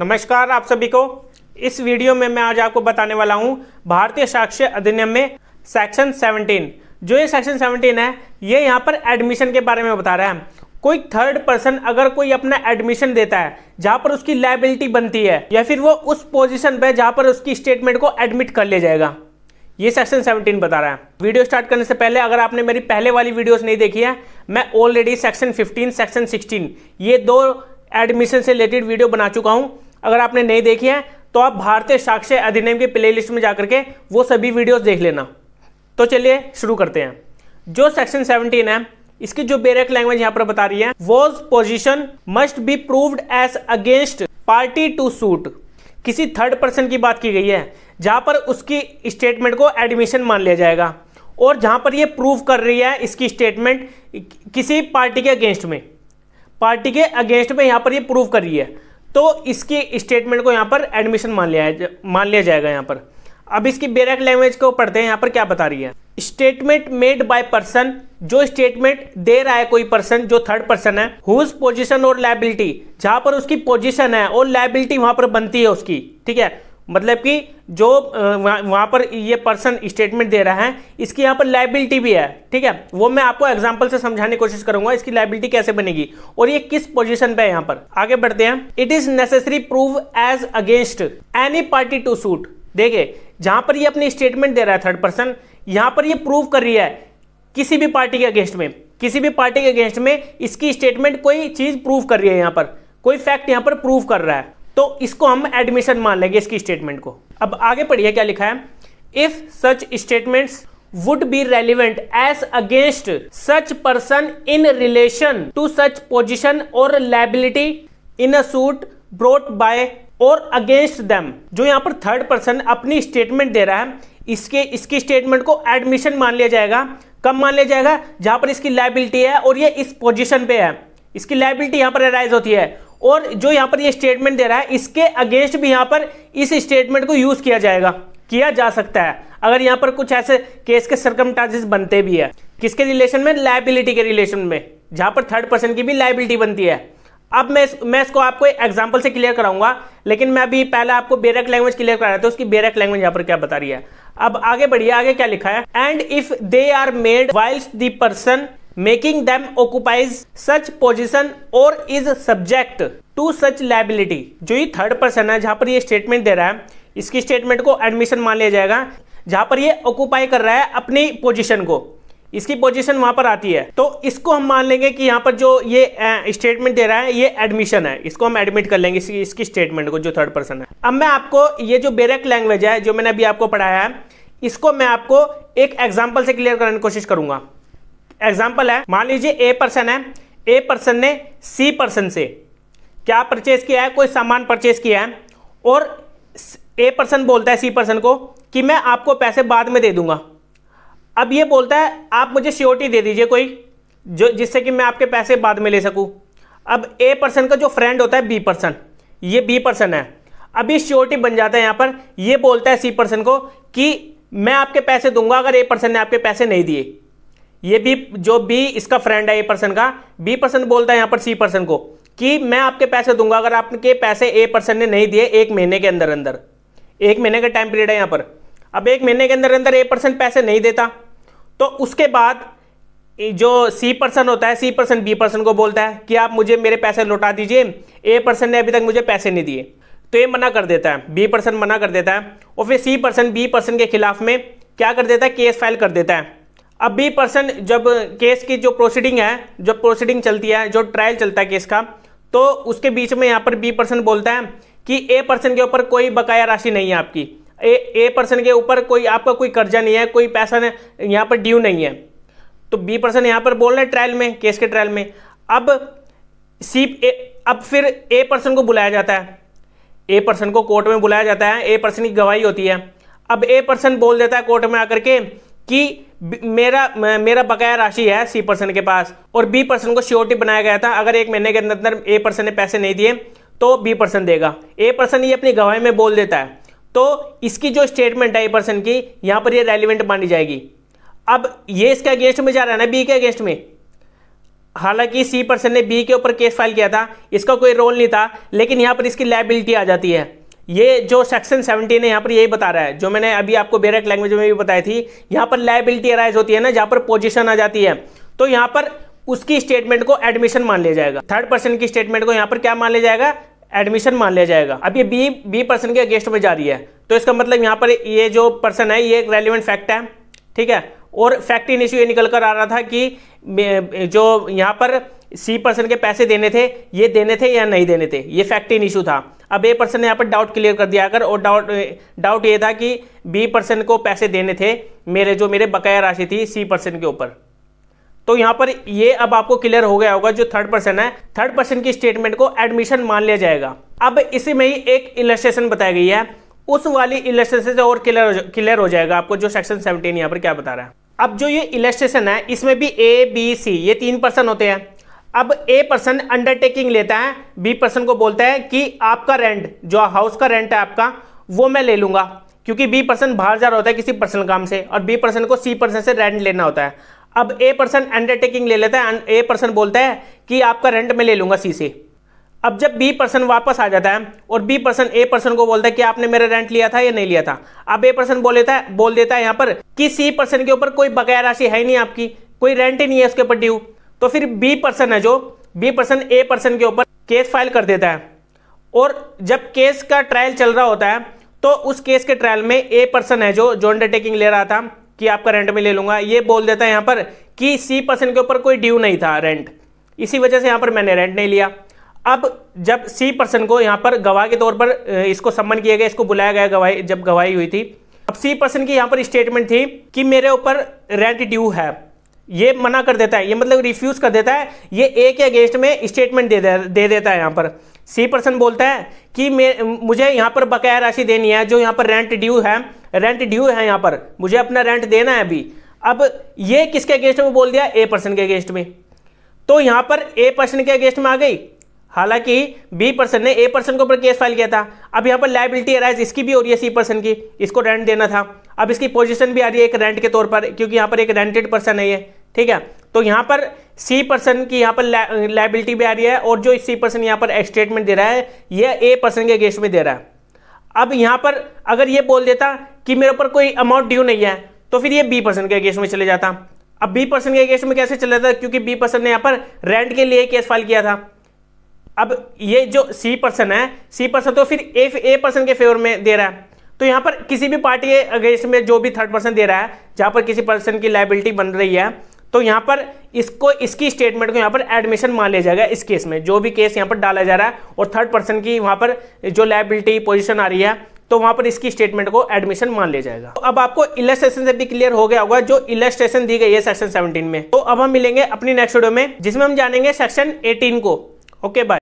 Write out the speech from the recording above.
नमस्कार आप सभी को इस वीडियो में मैं आज आपको बताने वाला हूं भारतीय साक्ष्य अधिनियम में सेक्शन 17 जो ये सेक्शन 17 है ये यहाँ पर एडमिशन के बारे में बता रहा है कोई थर्ड पर्सन अगर कोई अपना एडमिशन देता है जहां पर उसकी लाइबिलिटी बनती है या फिर वो उस पोजिशन पर जहां पर उसकी स्टेटमेंट को एडमिट कर ले जाएगा ये सेक्शन 17 बता रहा है वीडियो स्टार्ट करने से पहले अगर आपने मेरी पहले वाली वीडियोस नहीं देखी है मैं ऑलरेडी सेक्शन 15 सेक्शन 16 ये दो एडमिशन से रिलेटेड वीडियो बना चुका हूँ अगर आपने नहीं देखी है तो आप भारतीय साक्ष्य अधिनियम के प्लेलिस्ट में जाकर के वो सभी वीडियोस देख लेना तो चलिए शुरू करते हैं जो सेक्शन 17 है इसकी जो बेरेक लैंग्वेज यहाँ पर बता रही है was position must be proved as against party to suit किसी थर्ड पर्सन की बात की गई है जहां पर उसकी स्टेटमेंट को एडमिशन मान लिया जाएगा और जहां पर ये प्रूव कर रही है इसकी स्टेटमेंट किसी पार्टी के अगेंस्ट में पार्टी के अगेंस्ट में यहाँ पर ये प्रूव कर रही है तो इसकी स्टेटमेंट को यहाँ पर एडमिशन मान लिया मान लिया जाएगा यहाँ पर अब इसकी बेरक लैंग्वेज को पढ़ते हैं यहाँ पर क्या बता रही है स्टेटमेंट मेड बाय पर्सन जो स्टेटमेंट दे रहा है कोई पर्सन जो थर्ड पर्सन है हुज पोजीशन और लाइबिलिटी जहां पर उसकी पोजीशन है और लाइबिलिटी वहां पर बनती है उसकी ठीक है मतलब कि जो वहाँ पर ये पर्सन स्टेटमेंट दे रहा है इसकी यहाँ पर लाइबिलिटी भी है ठीक है वो मैं आपको एग्जाम्पल से समझाने की कोशिश करूंगा इसकी लाइबिलिटी कैसे बनेगी और ये किस पोजीशन पे है यहाँ पर आगे बढ़ते हैं it is necessary prove as against any party to suit देखे जहां पर ये अपनी स्टेटमेंट दे रहा है थर्ड पर्सन यहां पर ये प्रूव कर रही है किसी भी पार्टी के अगेंस्ट में किसी भी पार्टी के अगेंस्ट में इसकी स्टेटमेंट कोई चीज प्रूव कर रही है यहां पर कोई फैक्ट यहां पर प्रूव कर रहा है तो इसको हम एडमिशन मान लेंगे इसकी स्टेटमेंट को अब आगे पढ़िए क्या लिखा है if such statement would be relevant as against such person in relation to such position और liability in a suit brought by और अगेंस्ट दम जो यहाँ पर थर्ड पर्सन अपनी स्टेटमेंट दे रहा है इसके इसकी स्टेटमेंट को एडमिशन मान लिया जाएगा कब मान लिया जाएगा जहां पर इसकी लाइबिलिटी है और ये इस पोजिशन पे है इसकी लाइबिलिटी यहाँ पर अराइज होती है और जो यहां पर ये स्टेटमेंट दे रहा है इसके अगेंस्ट भी यहां पर इस स्टेटमेंट को यूज किया जाएगा किया जा सकता है अगर यहाँ पर कुछ ऐसे केस के सरकम बनते भी है किसके रिलेशन में लाइबिलिटी के रिलेशन में जहां पर थर्ड पर्सन की भी लाइबिलिटी बनती है अब मैं इस, मैं इसको आपको एग्जाम्पल से क्लियर कराऊंगा लेकिन मैं अभी पहले आपको बेरक लैंग्वेज क्लियर करा रहा था उसकी बेरक लैंग्वेज यहाँ पर क्या बता रही है अब आगे बढ़िए आगे क्या लिखा है and if they are made whilst the person making them occupies such position or is subject to such liability जो ये थर्ड पर्सन है जहां पर ये स्टेटमेंट दे रहा है इसकी स्टेटमेंट को एडमिशन मान लिया जाएगा जहां पर ये ऑक्यूपाई कर रहा है अपनी पोजिशन को इसकी पोजीशन वहां पर आती है तो इसको हम मान लेंगे कि यहाँ पर जो ये स्टेटमेंट दे रहा है ये एडमिशन है इसको हम एडमिट कर लेंगे इसकी, इसकी स्टेटमेंट को जो थर्ड पर्सन है अब मैं आपको ये जो बेरक लैंग्वेज है जो मैंने अभी आपको पढ़ाया है इसको मैं आपको एक एग्जाम्पल से क्लियर करने की कोशिश करूंगा एग्जाम्पल है मान लीजिए ए पर्सन है ए पर्सन ने सी पर्सन से क्या परचेज किया है कोई सामान परचेज किया है और ए पर्सन बोलता है सी पर्सन को कि मैं आपको पैसे बाद में दे दूंगा अब ये बोलता है आप मुझे श्योरिटी दे दीजिए कोई जो जिससे कि मैं आपके पैसे बाद में ले सकूं अब ए पर्सन का जो फ्रेंड होता है बी पर्सन ये बी पर्सन है अभी श्योरिटी बन जाता है यहाँ पर ये बोलता है सी पर्सन को कि मैं आपके पैसे दूंगा अगर ए पर्सन ने आपके पैसे नहीं दिए ये भी जो बी इसका फ्रेंड है ए पर्सन का बी पर्सन बोलता है यहां पर सी पर्सन को कि मैं आपके पैसे दूंगा अगर आपके पैसे ए पर्सन ने नहीं दिए एक महीने के अंदर अंदर एक महीने का टाइम पीरियड है यहाँ पर अब एक महीने के अंदर अंदर ए पर्सन पैसे नहीं देता तो उसके बाद जो सी पर्सन होता है सी पर्सन बी पर्सन को बोलता है कि आप मुझे मेरे पैसे लौटा दीजिए ए पर्सन ने अभी तक मुझे पैसे नहीं दिए तो ये मना कर देता है बी पर्सन मना कर देता है और फिर सी पर्सन बी पर्सन के खिलाफ में क्या कर देता है केस फाइल कर देता है अब बी पर्सन जब केस की जो प्रोसीडिंग है जब प्रोसीडिंग चलती है जो ट्रायल चलता है केस का तो उसके बीच में यहाँ पर बी पर्सन बोलता है कि ए पर्सन के ऊपर कोई बकाया राशि नहीं है आपकी ए ए पर्सन के ऊपर कोई आपका कोई कर्जा नहीं है कोई पैसा यहाँ पर ड्यू नहीं है तो बी पर्सन यहाँ पर बोल रहे हैं ट्रायल में केस के ट्रायल में अब सी ए अब फिर ए पर्सन को बुलाया जाता है ए पर्सन को कोर्ट में बुलाया जाता है ए पर्सन की गवाही होती है अब ए पर्सन बोल देता है कोर्ट में आकर के कि मेरा मेरा बकाया राशि है सी पर्सन के पास और बी पर्सन को श्योरिटी बनाया गया था अगर एक महीने के अंदर अंदर ए पर्सन ने पैसे नहीं दिए तो बी पर्सन देगा ए पर्सन ये अपनी गवाही में बोल देता है तो इसकी जो स्टेटमेंट है ए पर्सन की यहाँ पर ये रेलिवेंट मानी जाएगी अब ये इसके अगेंस्ट में जा रहा है ना बी के अगेंस्ट में हालांकि सी पर्सन ने बी के ऊपर केस फाइल किया था इसका कोई रोल नहीं था लेकिन यहाँ पर इसकी लाइबिलिटी आ जाती है ये जो सेक्शन 17 है यहाँ पर यही बता रहा है जो मैंने अभी आपको बेरक लैंग्वेज में भी बताई थी यहाँ पर लाइबिलिटी अराइज होती है ना जहाँ पर पोजिशन आ जाती है तो यहाँ पर उसकी स्टेटमेंट को एडमिशन मान लिया जाएगा थर्ड पर्सन की स्टेटमेंट को यहाँ पर क्या मान लिया जाएगा एडमिशन मान लिया जाएगा अब ये बी बी पर्सन के अगेंस्ट में जा रही है तो इसका मतलब यहाँ पर ये जो पर्सन है ये एक रेलिवेंट फैक्ट है ठीक है और फैक्ट इन इश्यू ये निकल कर आ रहा था कि जो यहाँ पर सी पर्सन के पैसे देने थे ये देने थे या नहीं देने थे ये फैक्ट इन इशू था अब ए पर्सन ने यहाँ पर डाउट क्लियर कर दिया अगर और डाउट डाउट ये था कि बी पर्सन को पैसे देने थे मेरे जो मेरे बकाया राशि थी सी पर्सन के ऊपर तो यहाँ पर ये अब आपको क्लियर हो गया होगा जो थर्ड पर्सन है थर्ड पर्सन की स्टेटमेंट को एडमिशन मान लिया जाएगा अब इसी में ही एक इलस्ट्रेशन बताई गई है उस वाली इलस्ट्रेशन से और क्लियर क्लियर हो जाएगा आपको जो सेक्शन सेवनटीन यहाँ पर क्या बता रहा है अब जो ये इलस्ट्रेशन है इसमें भी ए बी सी ये तीन पर्सन होते हैं अब ए पर्सन अंडरटेकिंग लेता है बी पर्सन को बोलता है कि आपका रेंट जो हाउस का रेंट है आपका वो मैं ले लूंगा क्योंकि बी पर्सन बाहर जा रहा होता है किसी पर्सनल काम से और बी पर्सन को सी पर्सन से रेंट लेना होता है अब ए पर्सन अंडरटेकिंग ले लेता है ए पर्सन बोलता है कि आपका रेंट मैं ले लूंगा सी से अब जब बी पर्सन वापस आ जाता है और बी पर्सन ए पर्सन को बोलता है कि आपने मेरा रेंट लिया था या नहीं लिया था अब ए पर्सन बोल देता है बोल देता है यहां पर कि सी पर्सन के ऊपर कोई बकाया राशि है नहीं आपकी कोई रेंट ही नहीं है उसके ऊपर ड्यू तो फिर बी पर्सन है जो बी पर्सन ए पर्सन के ऊपर केस फाइल कर देता है और जब केस का ट्रायल चल रहा होता है तो उस केस के ट्रायल में ए पर्सन है जो जो अंडरटेकिंग ले रहा था कि आपका रेंट में ले लूंगा ये बोल देता है यहां पर कि सी पर्सन के ऊपर कोई ड्यू नहीं था रेंट इसी वजह से यहां पर मैंने रेंट नहीं लिया अब जब सी पर्सन को यहां पर गवाह के तौर पर इसको सम्मन किया गया इसको बुलाया गया गवाही जब गवाही हुई थी अब सी पर्सन की यहां पर स्टेटमेंट थी कि मेरे ऊपर रेंट ड्यू है ये मना कर देता है ये मतलब रिफ्यूज कर देता है ये ए के अगेंस्ट में स्टेटमेंट दे, दे देता है यहाँ पर सी पर्सन बोलता है कि मुझे यहाँ पर बकाया राशि देनी है जो यहाँ पर रेंट ड्यू है रेंट ड्यू है यहाँ पर मुझे अपना रेंट देना है अभी अब ये किसके अगेंस्ट में बोल दिया ए पर्सन के अगेंस्ट में तो यहाँ पर ए पर्सन के अगेंस्ट में आ गई हालांकि बी पर्सन ने ए पर्सन के ऊपर केस फाइल किया था अब यहाँ पर लाइबिलिटी अराइज इसकी भी हो रही है सी पर्सन की इसको रेंट देना था अब इसकी पोजीशन भी आ रही है एक रेंट के तौर पर क्योंकि यहाँ पर एक रेंटेड पर्सन है ये ठीक है तो यहाँ पर सी पर्सन की यहाँ पर लाइबिलिटी भी आ रही है और जो सी पर्सन यहाँ पर स्टेटमेंट दे रहा है यह ए पर्सन के अगेंस्ट में दे रहा है अब यहाँ पर अगर ये बोल देता कि मेरे ऊपर कोई अमाउंट ड्यू नहीं है तो फिर ये बी पर्सन के अगेंस्ट में चले जाता अब बी पर्सन के अगेंस्ट में कैसे चले जाता क्योंकि बी पर्सन ने यहाँ पर रेंट के लिए केस फाइल किया था अब ये जो सी पर्सन है सी पर्सन तो फिर ए ए पर्सन के फेवर में दे रहा है तो यहाँ पर किसी भी पार्टी के अगेंस्ट में जो भी थर्ड पर्सन दे रहा है जहाँ पर किसी पर्सन की लाइबिलिटी बन रही है तो यहां पर इसको इसकी स्टेटमेंट को यहां पर एडमिशन मान लिया जाएगा इस केस में जो भी केस यहां पर डाला जा रहा है और थर्ड पर्सन की वहां पर जो लाइबिलिटी पोजिशन आ रही है तो वहां पर इसकी स्टेटमेंट को एडमिशन मान लिया जाएगा तो अब आपको इलेस्ट्रेशन से भी क्लियर हो गया होगा जो इलेस्ट्रेशन दी गई है सेक्शन 17 में तो अब हम मिलेंगे अपनी नेक्स्ट वीडियो में जिसमें हम जानेंगे सेक्शन 18 को ओके बाय